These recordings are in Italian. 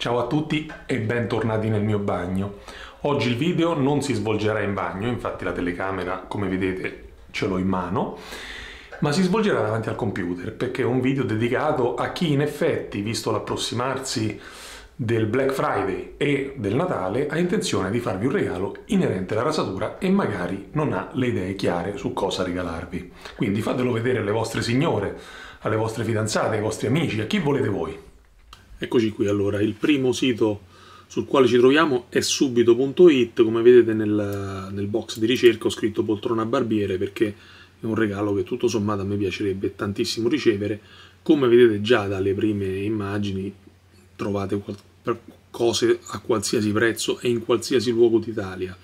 Ciao a tutti e bentornati nel mio bagno. Oggi il video non si svolgerà in bagno, infatti la telecamera, come vedete, ce l'ho in mano, ma si svolgerà davanti al computer, perché è un video dedicato a chi in effetti, visto l'approssimarsi del Black Friday e del Natale, ha intenzione di farvi un regalo inerente alla rasatura e magari non ha le idee chiare su cosa regalarvi. Quindi fatelo vedere alle vostre signore, alle vostre fidanzate, ai vostri amici, a chi volete voi. Eccoci qui allora, il primo sito sul quale ci troviamo è subito.it, come vedete nel, nel, box di ricerca ho scritto poltrona barbiere perché è un regalo che tutto sommato a me piacerebbe tantissimo ricevere, come vedete già dalle prime immagini trovate cose a qualsiasi prezzo e in qualsiasi luogo d'Italia,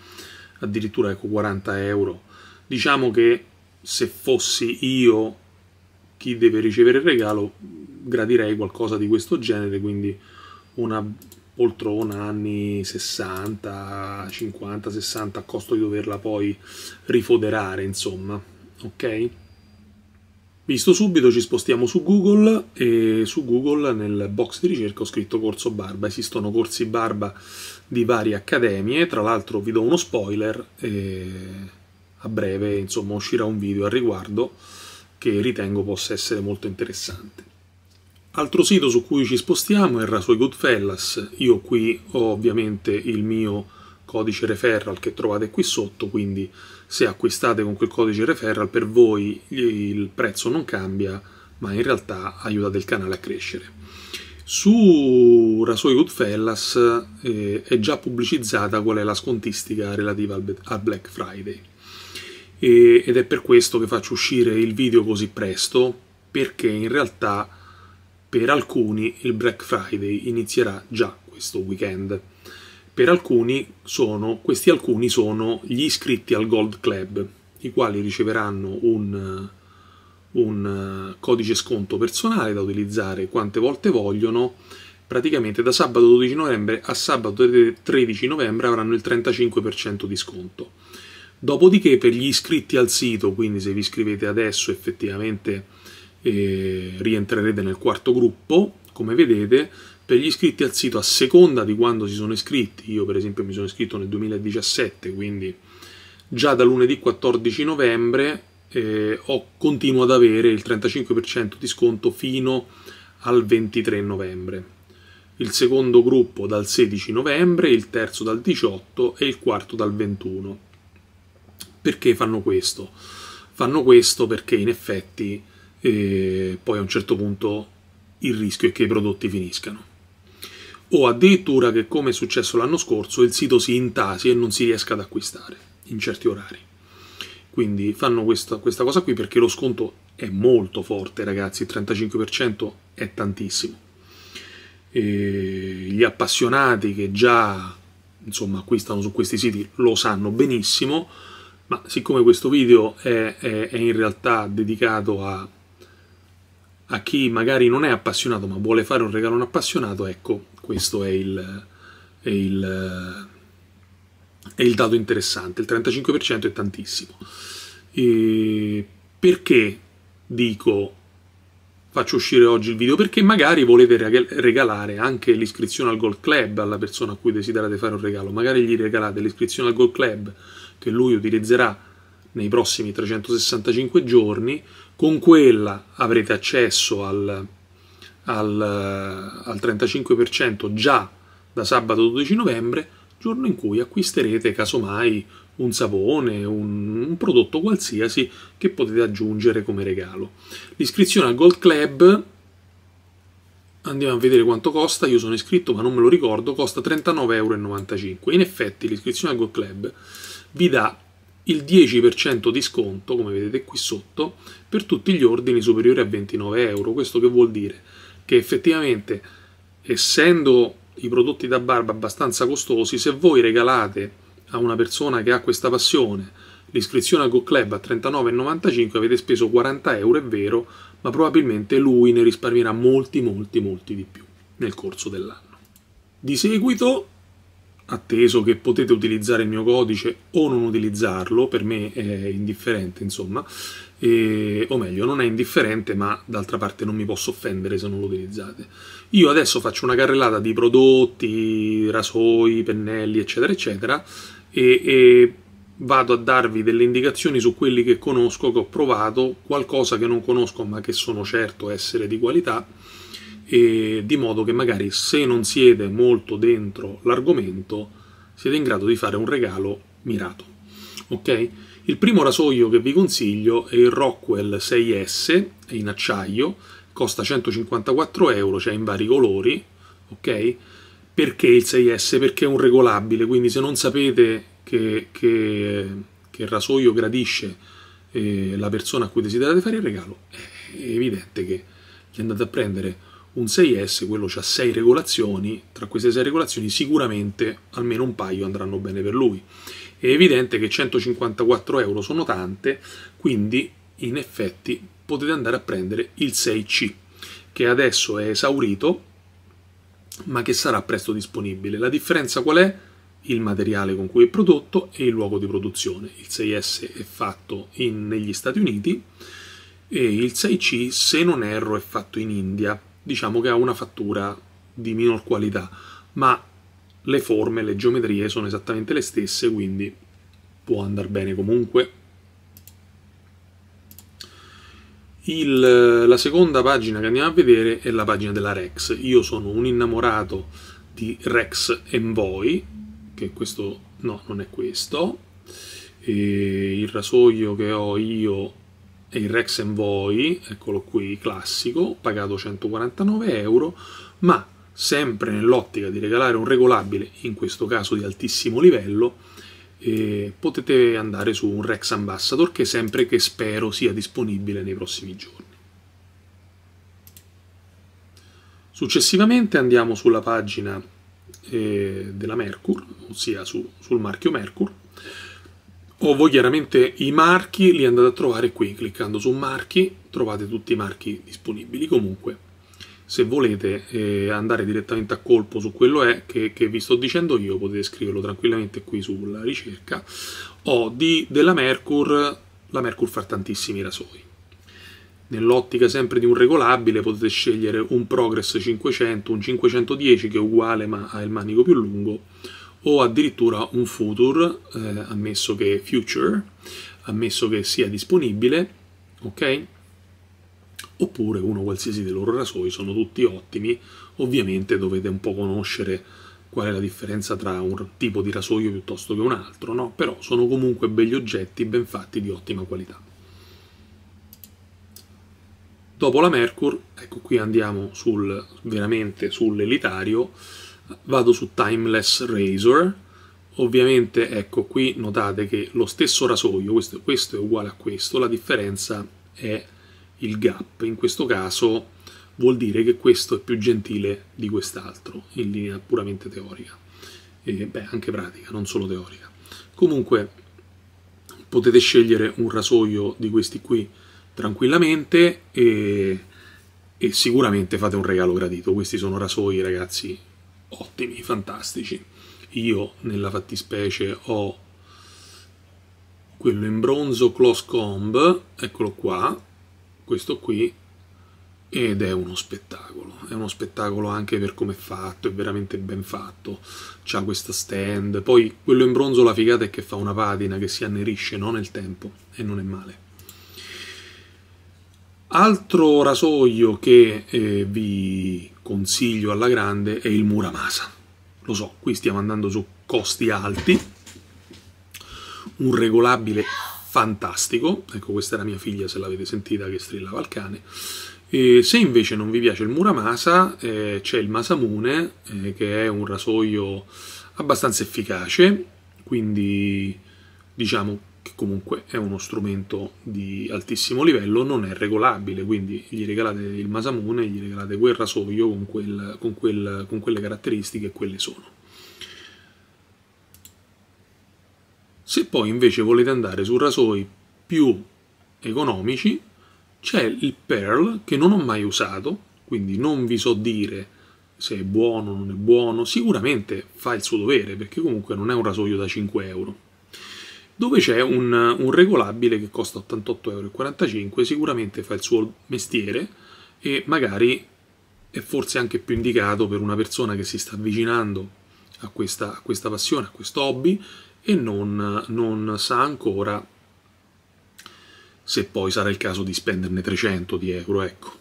addirittura ecco 40 euro, diciamo che se fossi io chi deve ricevere il regalo gradirei qualcosa di questo genere, quindi una poltrona anni 60, 50, 60 a costo di doverla poi rifoderare, insomma, ok? Visto subito ci spostiamo su Google e su Google nel box di ricerca ho scritto corso barba, esistono corsi barba di varie accademie, tra l'altro vi do uno spoiler, a breve insomma uscirà un video al riguardo che ritengo possa essere molto interessante. Altro sito su cui ci spostiamo è Rasoi Goodfellas, io qui ho ovviamente il mio codice referral che trovate qui sotto, quindi se acquistate con quel codice referral per voi il prezzo non cambia, ma in realtà aiutate il canale a crescere. Su Rasoi Goodfellas eh, è già pubblicizzata qual è la scontistica relativa al, al Black Friday e, ed è per questo che faccio uscire il video così presto perché in realtà per alcuni il Black Friday inizierà già questo weekend. Per alcuni sono, questi alcuni sono gli iscritti al Gold Club, i quali riceveranno un, un eh, codice sconto personale da utilizzare quante volte vogliono. Praticamente da sabato 12 novembre a sabato 13 novembre avranno il 35% di sconto Dopodiché per gli iscritti al sito, quindi se vi iscrivete adesso effettivamente eh, rientrerete nel quarto gruppo, come vedete per gli iscritti al sito a seconda di quando si sono iscritti, io per esempio mi sono iscritto nel 2017, quindi già da lunedì 14 novembre eh, ho, continuo ad avere il 35% di sconto fino al 23 novembre il secondo gruppo dal 16 novembre, il terzo dal 18 e il quarto dal 21. Perché fanno questo? Fanno questo perché in effetti eh, poi a un certo punto il rischio è che i prodotti finiscano o addirittura che come è successo l'anno scorso il sito si intasi e non si riesca ad acquistare in certi orari. Quindi fanno questa, questa cosa qui perché lo sconto è molto forte ragazzi, il 35% è tantissimo. E gli appassionati che già insomma, acquistano su questi siti lo sanno benissimo, ma siccome questo video è, è, è in realtà dedicato a, a, chi magari non è appassionato ma vuole fare un regalo a un appassionato, ecco, questo è il, è il, il dato interessante, il 35% è tantissimo. E perché dico faccio uscire oggi il video perché magari volete regalare anche l'iscrizione al Gold Club alla persona a cui desiderate fare un regalo, magari gli regalate l'iscrizione al Gold Club che lui utilizzerà nei prossimi 365 giorni, con quella avrete accesso al, al, eh, al 35% già da sabato 12 novembre, giorno in cui acquisterete casomai un sapone, un, un, prodotto qualsiasi che potete aggiungere come regalo. L'iscrizione al Gold Club, andiamo a vedere quanto costa, io sono iscritto ma non me lo ricordo, costa 39,95 euro. In effetti l'iscrizione al Gold Club vi dà il 10% di sconto, come vedete qui sotto, per tutti gli ordini superiori a 29 euro. Questo che vuol dire? Che effettivamente, essendo i prodotti da barba abbastanza costosi, se voi regalate a una persona che ha questa passione l'iscrizione al Go Club a 39,95 avete speso 40 euro, è vero, ma probabilmente lui ne risparmierà molti molti molti di più nel corso dell'anno. Di seguito atteso che potete utilizzare il mio codice o non utilizzarlo, per me è indifferente, insomma, e, o meglio, non è indifferente, ma d'altra parte non mi posso offendere se non lo utilizzate. Io adesso faccio una carrellata di prodotti, rasoi, pennelli, eccetera, eccetera, e, e vado a darvi delle indicazioni su quelli che conosco, che ho provato, qualcosa che non conosco ma che sono certo essere di qualità e di modo che magari se non siete molto dentro l'argomento siete in grado di fare un regalo mirato. Ok? Il primo rasoio che vi consiglio è il Rockwell 6S, è in acciaio, costa 154 euro, c'è cioè in vari colori, ok? Perché il 6S? Perché è un regolabile, quindi se non sapete che, che, che il rasoio gradisce eh, la persona a cui desiderate fare il regalo, è evidente che gli andate a prendere un 6S, quello ha 6 regolazioni, tra queste 6 regolazioni sicuramente almeno un paio andranno bene per lui. È evidente che 154 euro sono tante, quindi in effetti potete andare a prendere il 6C, che adesso è esaurito, ma che sarà presto disponibile. La differenza qual è? il materiale con cui è prodotto e il luogo di produzione. Il 6S è fatto in, negli Stati Uniti e il 6C, se non erro, è fatto in India diciamo che ha una fattura di minor qualità, ma le forme, le geometrie sono esattamente le stesse, quindi può andare bene comunque. Il, la seconda pagina che andiamo a vedere è la pagina della Rex. Io sono un innamorato di Rex Envoy, che questo no, non è questo. E il rasoio che ho io il Rex Envoy, eccolo qui, classico, pagato 149 euro, ma sempre nell'ottica di regalare un regolabile, in questo caso di altissimo livello, eh, potete andare su un Rex Ambassador che sempre che spero sia disponibile nei prossimi giorni. Successivamente andiamo sulla pagina eh, della Mercur, ossia su, sul marchio Mercur, o voi chiaramente i marchi li andate a trovare qui, cliccando su marchi trovate tutti i marchi disponibili comunque. Se volete eh, andare direttamente a colpo su quello è che, che, vi sto dicendo io, potete scriverlo tranquillamente qui sulla ricerca, ho di, della Mercur, la Mercur fa tantissimi rasoi. Nell'ottica sempre di un regolabile potete scegliere un Progress 500, un 510 che è uguale ma ha il manico più lungo, o addirittura un future, eh, ammesso che future, ammesso che sia disponibile, ok? Oppure uno qualsiasi dei loro rasoi, sono tutti ottimi, ovviamente dovete un po' conoscere qual è la differenza tra un tipo di rasoio piuttosto che un altro, no? Però sono comunque begli oggetti ben fatti di ottima qualità. Dopo la Mercur, ecco qui andiamo sul, veramente sull'elitario, vado su Timeless Razor, ovviamente ecco qui notate che lo stesso rasoio, questo, questo è uguale a questo, la differenza è il gap, in questo caso vuol dire che questo è più gentile di quest'altro, in linea puramente teorica, e, beh anche pratica, non solo teorica. Comunque potete scegliere un rasoio di questi qui tranquillamente e, e sicuramente fate un regalo gradito, questi sono rasoi ragazzi ottimi, fantastici. Io nella fattispecie ho quello in bronzo Close Comb, eccolo qua, questo qui, ed è uno spettacolo, è uno spettacolo anche per come è fatto, è veramente ben fatto, c'ha questa stand, poi quello in bronzo la figata è che fa una patina che si annerisce no, nel tempo e non è male. Altro rasoio che eh, vi consiglio alla grande è il Muramasa. Lo so, qui stiamo andando su costi alti, un regolabile fantastico, ecco questa è la mia figlia se l'avete sentita che strillava al cane, e se invece non vi piace il Muramasa eh, c'è il Masamune eh, che è un rasoio abbastanza efficace, quindi diciamo che comunque è uno strumento di altissimo livello, non è regolabile, quindi gli regalate il Masamune, gli regalate quel rasoio con, quel, con, quel, con quelle caratteristiche e quelle sono. Se poi invece volete andare su rasoi più economici, c'è il Pearl che non ho mai usato, quindi non vi so dire se è buono o non è buono, sicuramente fa il suo dovere perché comunque non è un rasoio da 5 euro dove c'è un, un regolabile che costa 88,45 euro, sicuramente fa il suo mestiere e magari è forse anche più indicato per una persona che si sta avvicinando a questa, a questa passione, a questo hobby e non, non sa ancora se poi sarà il caso di spenderne 300 di euro, ecco.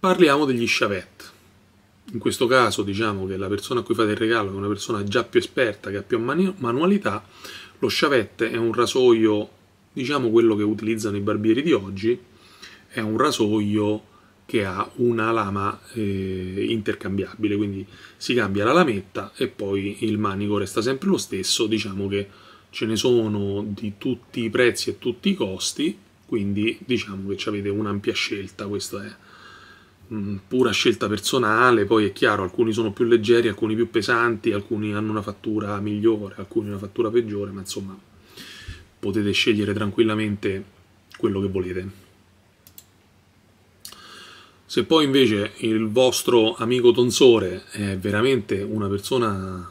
Parliamo degli sciavette. In questo caso diciamo che la persona a cui fate il regalo è una persona già più esperta, che ha più manualità, lo sciavette è un rasoio, diciamo quello che utilizzano i barbieri di oggi, è un rasoio che ha una lama eh, intercambiabile, quindi si cambia la lametta e poi il manico resta sempre lo stesso, diciamo che ce ne sono di tutti i prezzi e tutti i costi, quindi diciamo che avete un'ampia scelta, questo è Mm, pura scelta personale, poi è chiaro, alcuni sono più leggeri, alcuni più pesanti, alcuni hanno una fattura migliore, alcuni una fattura peggiore, ma insomma potete scegliere tranquillamente quello che volete. Se poi invece il vostro amico tonsore è veramente una persona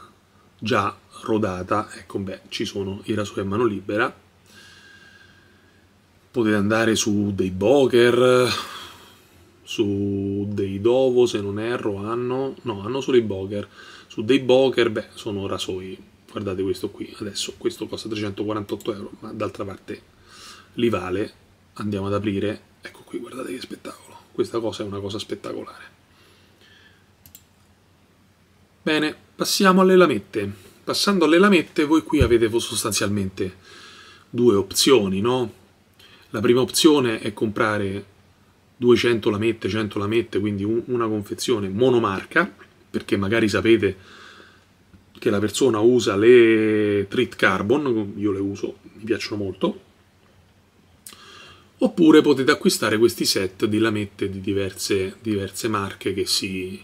già rodata, ecco beh, ci sono i rasoi a mano libera, potete andare su dei boker, su dei Dovo, se non erro, hanno... No, hanno solo i Boker. Su dei Boker, beh, sono rasoi. Guardate questo qui. Adesso questo costa 348 euro, ma d'altra parte li vale. Andiamo ad aprire. Ecco qui, guardate che spettacolo. Questa cosa è una cosa spettacolare. Bene, passiamo alle lamette. Passando alle lamette, voi qui avete sostanzialmente due opzioni, no? La prima opzione è comprare 200 lamette, 100 lamette, quindi un, una confezione monomarca, perché magari sapete che la persona usa le Treat Carbon, io le uso, mi piacciono molto, oppure potete acquistare questi set di lamette di diverse, diverse marche che, si,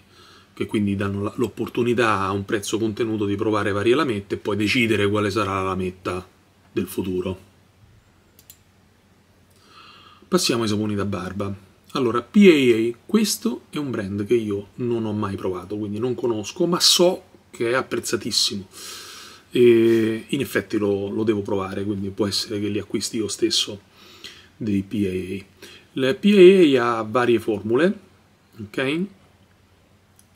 che quindi danno l'opportunità a un prezzo contenuto di provare varie lamette e poi decidere quale sarà la lametta del futuro. Passiamo ai saponi da barba. Allora, PAA, questo è un brand che io non ho mai provato, quindi non conosco, ma so che è apprezzatissimo. E in effetti lo, lo devo provare, quindi può essere che li acquisti io stesso dei PAA. Il PAA ha varie formule, ok?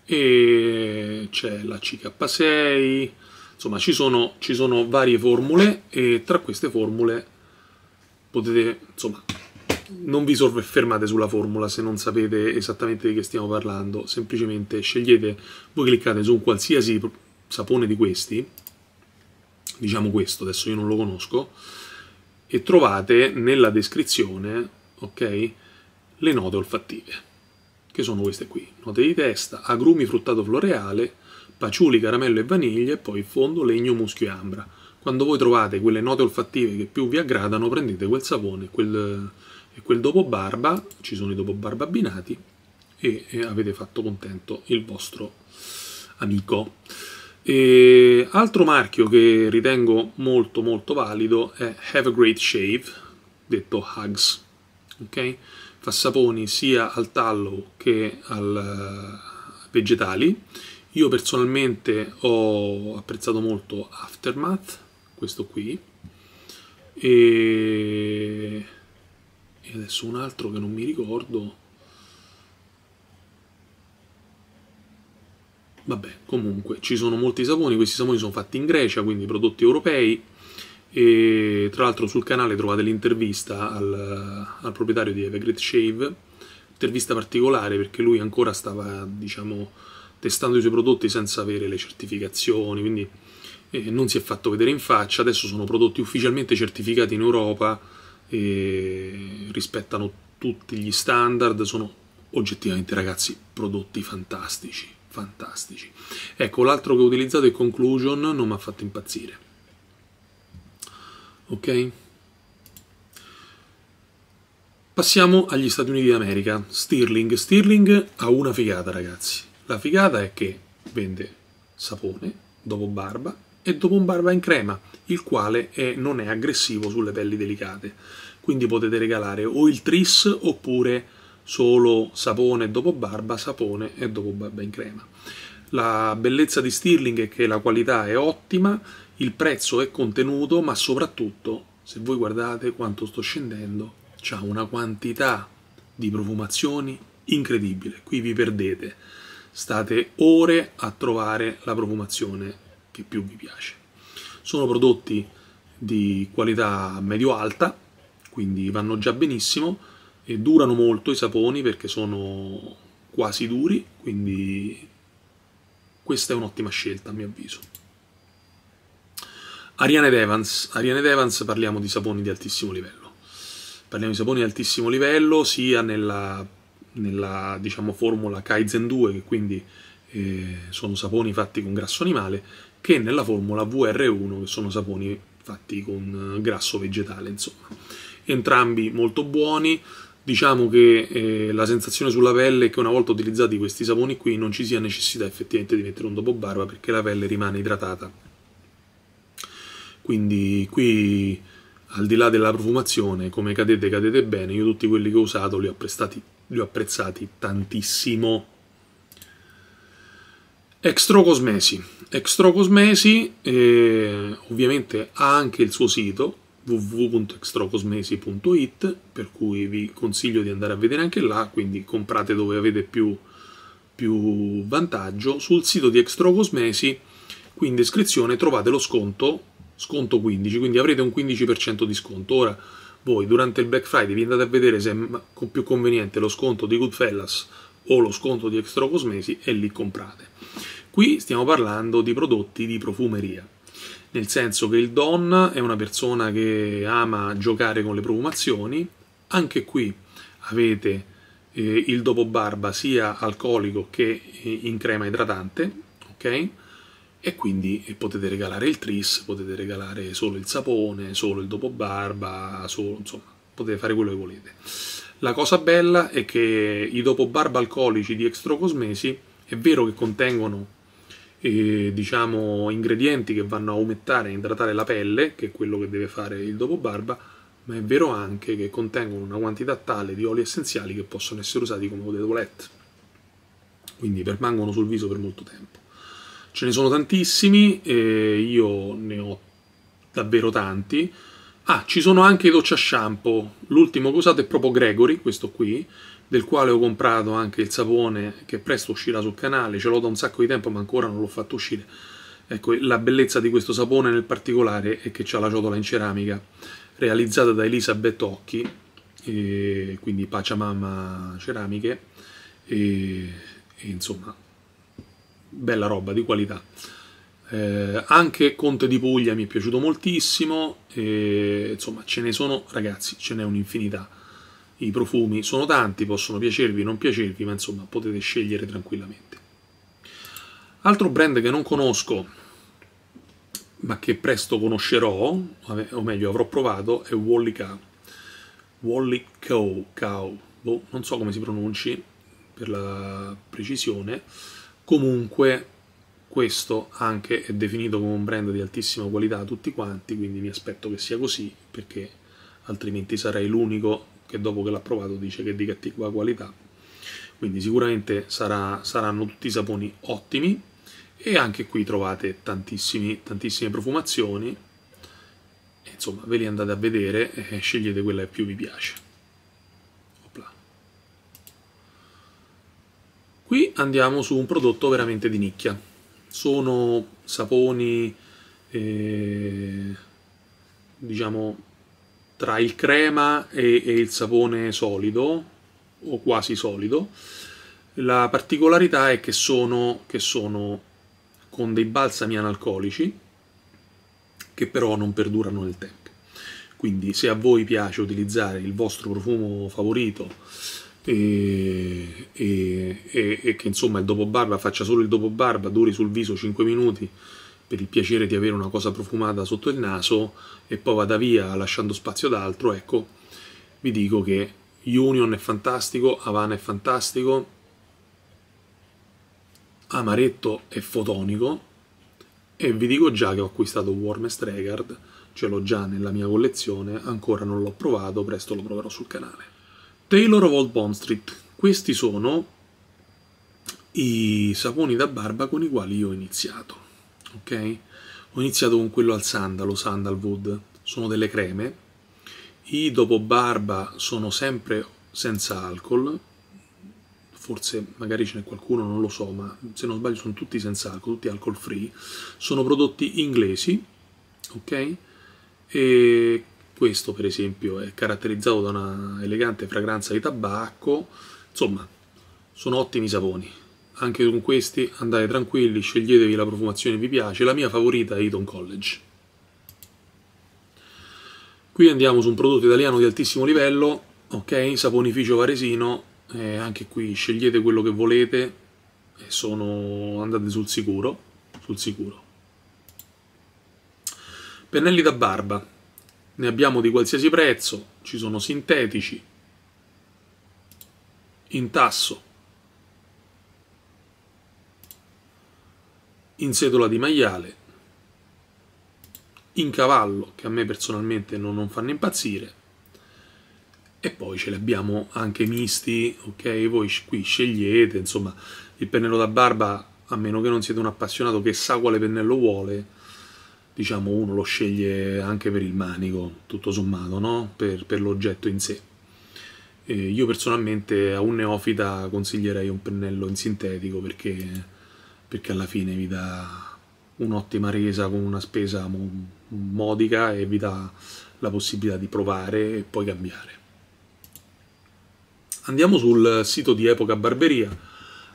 E c'è la CK6, insomma ci sono, ci sono varie formule e tra queste formule potete, insomma, non vi soffermate sulla formula se non sapete esattamente di che stiamo parlando, semplicemente scegliete, voi cliccate su un qualsiasi sapone di questi, diciamo questo, adesso io non lo conosco, e trovate nella descrizione, ok, le note olfattive, che sono queste qui, note di testa, agrumi fruttato floreale, paciuli, caramello e vaniglia, e poi fondo legno, muschio e ambra. Quando voi trovate quelle note olfattive che più vi aggradano, prendete quel sapone, quel e quel dopo barba, ci sono i dopo barba abbinati e, e avete fatto contento il vostro amico. E altro marchio che ritengo molto molto valido è Have a Great Shave, detto Hugs, ok? Fa saponi sia al tallo che al eh, vegetali. Io personalmente ho apprezzato molto Aftermath, questo qui, e e adesso un altro che non mi ricordo vabbè comunque ci sono molti saponi questi saponi sono fatti in Grecia quindi prodotti europei e tra l'altro sul canale trovate l'intervista al, al proprietario di Evergreen Shave intervista particolare perché lui ancora stava diciamo testando i suoi prodotti senza avere le certificazioni quindi eh, non si è fatto vedere in faccia adesso sono prodotti ufficialmente certificati in Europa rispettano tutti gli standard, sono oggettivamente ragazzi prodotti fantastici, fantastici. Ecco, l'altro che ho utilizzato è Conclusion, non mi ha fatto impazzire. Ok? Passiamo agli Stati Uniti d'America, Stirling. Stirling ha una figata, ragazzi. La figata è che vende sapone dopo barba e dopo un barba in crema, il quale è, non è aggressivo sulle pelli delicate. Quindi potete regalare o il tris oppure solo sapone dopo barba, sapone e dopo barba in crema. La bellezza di Stirling è che la qualità è ottima, il prezzo è contenuto, ma soprattutto, se voi guardate quanto sto scendendo, c'è una quantità di profumazioni incredibile. Qui vi perdete, state ore a trovare la profumazione che più vi piace. Sono prodotti di qualità medio-alta, quindi vanno già benissimo e durano molto i saponi perché sono quasi duri, quindi questa è un'ottima scelta a mio avviso. Ariane Devans, Ariane Devans parliamo di saponi di altissimo livello. Parliamo di saponi di altissimo livello sia nella, nella diciamo, formula Kaizen 2, che quindi eh, sono saponi fatti con grasso animale, che nella formula VR1, che sono saponi fatti con eh, grasso vegetale, insomma. Entrambi molto buoni, diciamo che eh, la sensazione sulla pelle è che una volta utilizzati questi saponi qui non ci sia necessità effettivamente di mettere un dopo barba perché la pelle rimane idratata. Quindi qui al di là della profumazione, come cadete cadete bene, io tutti quelli che ho usato li ho, prestati, li ho apprezzati tantissimo. Extrocosmesi. Extrocosmesi eh, ovviamente ha anche il suo sito www.extrocosmesi.it per cui vi consiglio di andare a vedere anche là, quindi comprate dove avete più, più vantaggio. Sul sito di Extrocosmesi, qui in descrizione, trovate lo sconto, sconto 15, quindi avrete un 15% di sconto. Ora voi durante il Black Friday vi andate a vedere se è più conveniente lo sconto di Goodfellas o lo sconto di Extrocosmesi e lì comprate. Qui stiamo parlando di prodotti di profumeria, nel senso che il Don è una persona che ama giocare con le profumazioni, anche qui avete eh, il barba sia alcolico che eh, in crema idratante, ok? E quindi eh, potete regalare il tris, potete regalare solo il sapone, solo il dopobarba, solo, insomma, potete fare quello che volete. La cosa bella è che i dopo barba alcolici di Extro Cosmesi è vero che contengono eh, diciamo, ingredienti che vanno a aumentare e idratare la pelle, che è quello che deve fare il dopo barba, ma è vero anche che contengono una quantità tale di oli essenziali che possono essere usati come eau de toilette, quindi permangono sul viso per molto tempo. Ce ne sono tantissimi, eh, io ne ho davvero tanti. Ah, ci sono anche i doccia shampoo. L'ultimo che ho usato è proprio Gregory, questo qui, del quale ho comprato anche il sapone che presto uscirà sul canale, ce l'ho da un sacco di tempo ma ancora non l'ho fatto uscire. Ecco, la bellezza di questo sapone nel particolare è che ha la ciotola in ceramica realizzata da Elisabeth Occhi, e quindi Pacciamama Ceramiche, e, e insomma, bella roba di qualità. Eh, anche Conte di Puglia mi è piaciuto moltissimo, e, insomma ce ne sono ragazzi, ce n'è un'infinità i profumi sono tanti, possono piacervi, non piacervi, ma insomma potete scegliere tranquillamente. Altro brand che non conosco, ma che presto conoscerò, o meglio avrò provato, è Wally Cow. Wally Cow, Cow. Boh, non so come si pronunci per la precisione, comunque questo anche è definito come un brand di altissima qualità a tutti quanti, quindi mi aspetto che sia così, perché altrimenti sarei l'unico che dopo che l'ha provato dice che è di cattiva qualità. Quindi sicuramente sarà, saranno tutti saponi ottimi e anche qui trovate tantissime profumazioni. insomma, ve li andate a vedere e scegliete quella che più vi piace. Opla. Qui andiamo su un prodotto veramente di nicchia. Sono saponi, eh, diciamo, tra il crema e, e il sapone solido o quasi solido. La particolarità è che sono, che sono con dei balsami analcolici che però non perdurano nel tempo. Quindi se a voi piace utilizzare il vostro profumo favorito e, e, e, e che insomma il dopo barba faccia solo il dopo barba, duri sul viso 5 minuti per il piacere di avere una cosa profumata sotto il naso e poi vada via lasciando spazio ad altro, ecco, vi dico che Union è fantastico, Havana è fantastico, Amaretto è fotonico e vi dico già che ho acquistato Warmest Regard, ce l'ho già nella mia collezione, ancora non l'ho provato, presto lo proverò sul canale. Taylor of Old Bond Street, questi sono i saponi da barba con i quali io ho iniziato ok? Ho iniziato con quello al sandalo, sandalwood, sono delle creme. I dopo barba sono sempre senza alcol, forse magari ce n'è qualcuno, non lo so, ma se non sbaglio sono tutti senza alcol, tutti alcol free. Sono prodotti inglesi, ok? E questo per esempio è caratterizzato da una elegante fragranza di tabacco, insomma sono ottimi saponi anche con questi andate tranquilli, sceglietevi la profumazione che vi piace, la mia favorita è Eton College. Qui andiamo su un prodotto italiano di altissimo livello, ok, saponificio varesino, eh, anche qui scegliete quello che volete, sono, andate sul sicuro, sul sicuro. Pennelli da barba, ne abbiamo di qualsiasi prezzo, ci sono sintetici, in tasso, in setola di maiale, in cavallo, che a me personalmente non, non fanno impazzire, e poi ce li abbiamo anche misti, ok? Voi qui scegliete, insomma, il pennello da barba, a meno che non siete un appassionato che sa quale pennello vuole, diciamo uno lo sceglie anche per il manico, tutto sommato, no? Per, per l'oggetto in sé. Eh, io personalmente a un neofita consiglierei un pennello in sintetico perché perché alla fine vi dà un'ottima resa con una spesa modica e vi dà la possibilità di provare e poi cambiare. Andiamo sul sito di Epoca Barberia,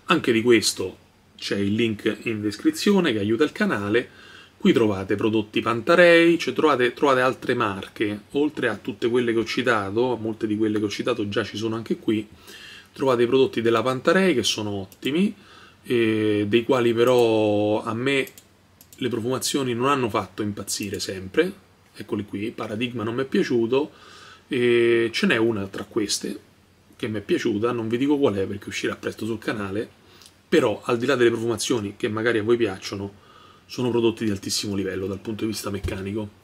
anche di questo c'è il link in descrizione che aiuta il canale. Qui trovate prodotti Pantarei, cioè trovate, trovate, altre marche, oltre a tutte quelle che ho citato, molte di quelle che ho citato già ci sono anche qui, trovate i prodotti della Pantarei che sono ottimi, eh, dei quali però a me le profumazioni non hanno fatto impazzire sempre, eccoli qui, Paradigma non mi è piaciuto, e ce n'è una tra queste che mi è piaciuta, non vi dico qual è perché uscirà presto sul canale, però al di là delle profumazioni che magari a voi piacciono, sono prodotti di altissimo livello dal punto di vista meccanico.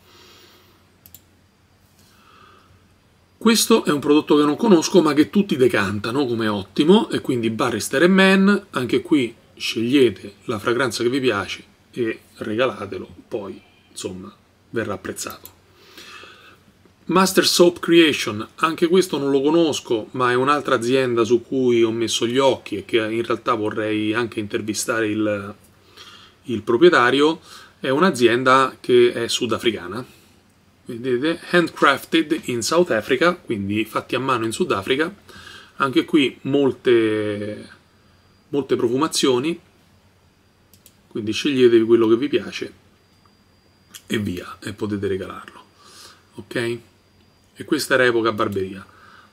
Questo è un prodotto che non conosco ma che tutti decantano come ottimo e quindi Barrister Man, anche qui scegliete la fragranza che vi piace e regalatelo, poi insomma verrà apprezzato. Master Soap Creation, anche questo non lo conosco ma è un'altra azienda su cui ho messo gli occhi e che in realtà vorrei anche intervistare il, il proprietario, è un'azienda che è sudafricana vedete, handcrafted in South Africa, quindi fatti a mano in Sudafrica, anche qui molte, molte profumazioni, quindi sceglietevi quello che vi piace e via, e potete regalarlo, ok? E questa era Epoca Barberia.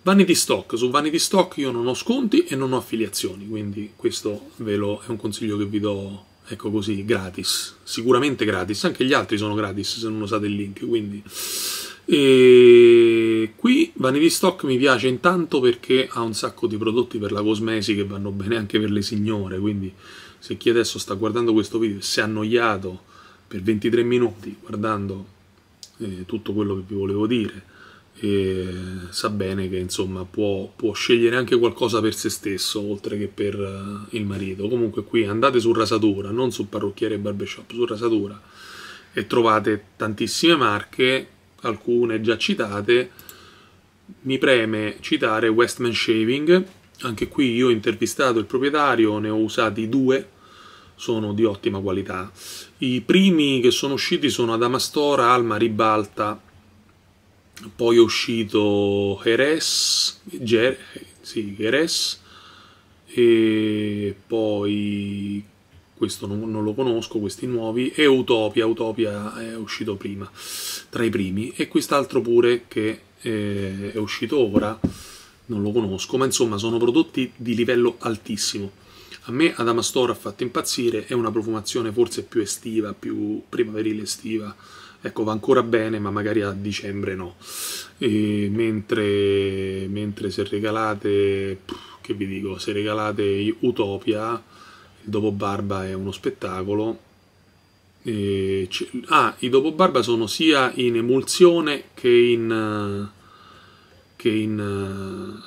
Vanity Stock, su Vanity Stock io non ho sconti e non ho affiliazioni, quindi questo lo, è un consiglio che vi do ecco così, gratis, sicuramente gratis, anche gli altri sono gratis se non usate il link, quindi... E qui Vanity Stock mi piace intanto perché ha un sacco di prodotti per la cosmesi che vanno bene anche per le signore, quindi se chi adesso sta guardando questo video e si è annoiato per 23 minuti guardando eh, tutto quello che vi volevo dire, e sa bene che insomma può, può, scegliere anche qualcosa per se stesso oltre che per uh, il marito comunque qui andate su rasatura non su parrucchiere e barbershop su rasatura e trovate tantissime marche alcune già citate mi preme citare Westman Shaving anche qui io ho intervistato il proprietario ne ho usati due sono di ottima qualità i primi che sono usciti sono Adamastora, Alma, Ribalta poi è uscito Heres, Ger, sì, Heres e poi questo non, non, lo conosco, questi nuovi, e Utopia, Utopia è uscito prima, tra i primi, e quest'altro pure che eh, è uscito ora, non lo conosco, ma insomma sono prodotti di livello altissimo. A me Adamastor ha fatto impazzire, è una profumazione forse più estiva, più primaverile estiva, ecco, va ancora bene, ma magari a dicembre no. E mentre, mentre se regalate, che vi dico, se regalate Utopia, il Dopo Barba è uno spettacolo. E, ah, i Dopo Barba sono sia in emulsione che in... che in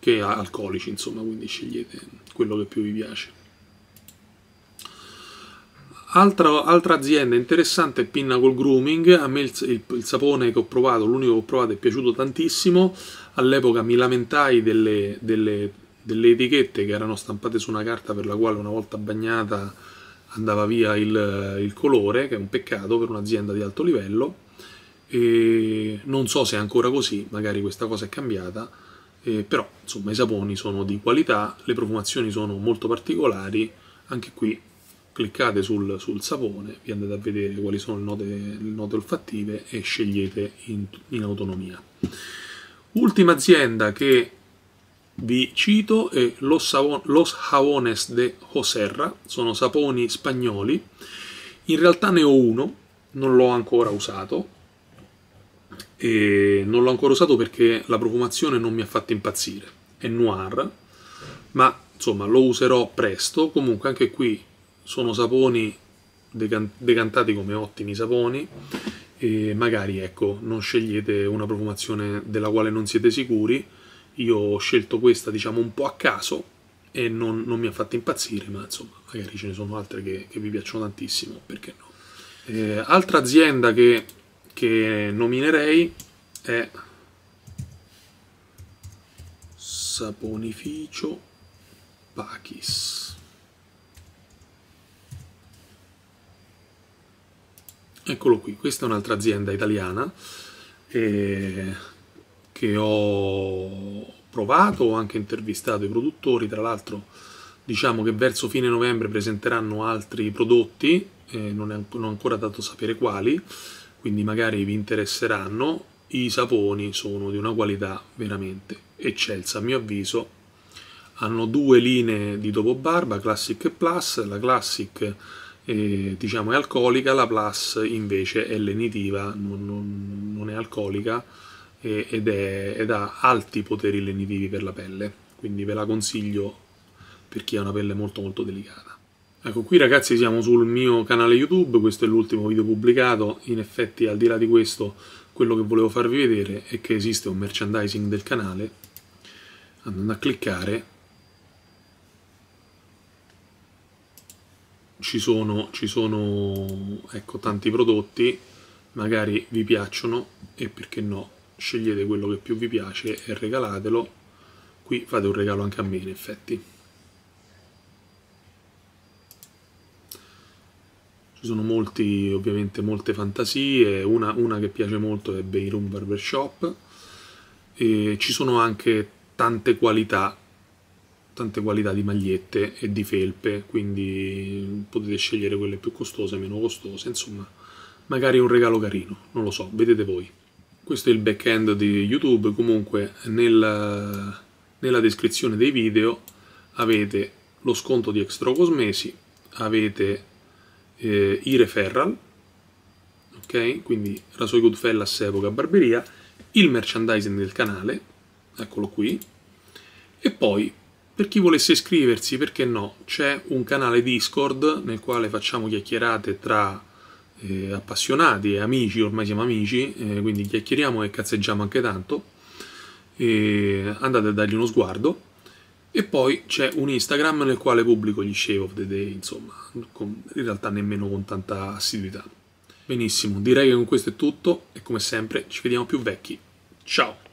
che alcolici, insomma, quindi scegliete quello che più vi piace. Altra, altra, azienda interessante è Pinnacle Grooming, a me il, il, il, sapone che ho provato, l'unico che ho provato è piaciuto tantissimo, all'epoca mi lamentai delle, delle, delle, etichette che erano stampate su una carta per la quale una volta bagnata andava via il, il colore, che è un peccato per un'azienda di alto livello, e non so se è ancora così, magari questa cosa è cambiata, eh, però insomma i saponi sono di qualità, le profumazioni sono molto particolari, anche qui cliccate sul, sul, sapone, vi andate a vedere quali sono le note, le note olfattive e scegliete in, in autonomia. Ultima azienda che vi cito è Los, Javones de Joserra, sono saponi spagnoli. In realtà ne ho uno, non l'ho ancora usato. E non l'ho ancora usato perché la profumazione non mi ha fatto impazzire. È noir, ma insomma lo userò presto. Comunque anche qui sono saponi decantati come ottimi saponi e magari ecco non scegliete una profumazione della quale non siete sicuri io ho scelto questa diciamo un po' a caso e non, non mi ha fatto impazzire ma insomma magari ce ne sono altre che, che vi piacciono tantissimo perché no eh, altra azienda che, che nominerei è saponificio Pachis Eccolo qui, questa è un'altra azienda italiana eh, che ho provato, ho anche intervistato i produttori, tra l'altro diciamo che verso fine novembre presenteranno altri prodotti, eh, non, è, non ho ancora dato sapere quali, quindi magari vi interesseranno. I saponi sono di una qualità veramente eccelsa, a mio avviso. Hanno due linee di dopo barba, Classic e Plus, la Classic eh, diciamo, è alcolica, la Plus invece è lenitiva, non, non, non è alcolica eh, ed, è, ed ha alti poteri lenitivi per la pelle, quindi ve la consiglio per chi ha una pelle molto molto delicata. Ecco qui ragazzi siamo sul mio canale YouTube, questo è l'ultimo video pubblicato, in effetti al di là di questo quello che volevo farvi vedere è che esiste un merchandising del canale, andando a cliccare ci sono, ci sono ecco, tanti prodotti, magari vi piacciono e perché no, scegliete quello che più vi piace e regalatelo. Qui fate un regalo anche a me in effetti. Ci sono molti, ovviamente molte fantasie, una, una che piace molto è Beirun Barbershop. E ci sono anche tante qualità tante qualità di magliette e di felpe, quindi potete scegliere quelle più costose, meno costose, insomma, magari un regalo carino, non lo so, vedete voi. Questo è il back-end di YouTube, comunque nella, nella descrizione dei video avete lo sconto di Extra Cosmesi, avete eh, i referral, ok? Quindi Rasoi Goodfellas Epoca Barberia, il merchandising del canale, eccolo qui, e poi per chi volesse iscriversi, perché no, c'è un canale Discord nel quale facciamo chiacchierate tra eh, appassionati e amici, ormai siamo amici, eh, quindi chiacchieriamo e cazzeggiamo anche tanto. Eh, andate a dargli uno sguardo. E poi c'è un Instagram nel quale pubblico gli shave of the day, insomma, con, in realtà nemmeno con tanta assiduità. Benissimo, direi che con questo è tutto e come sempre ci vediamo più vecchi. Ciao!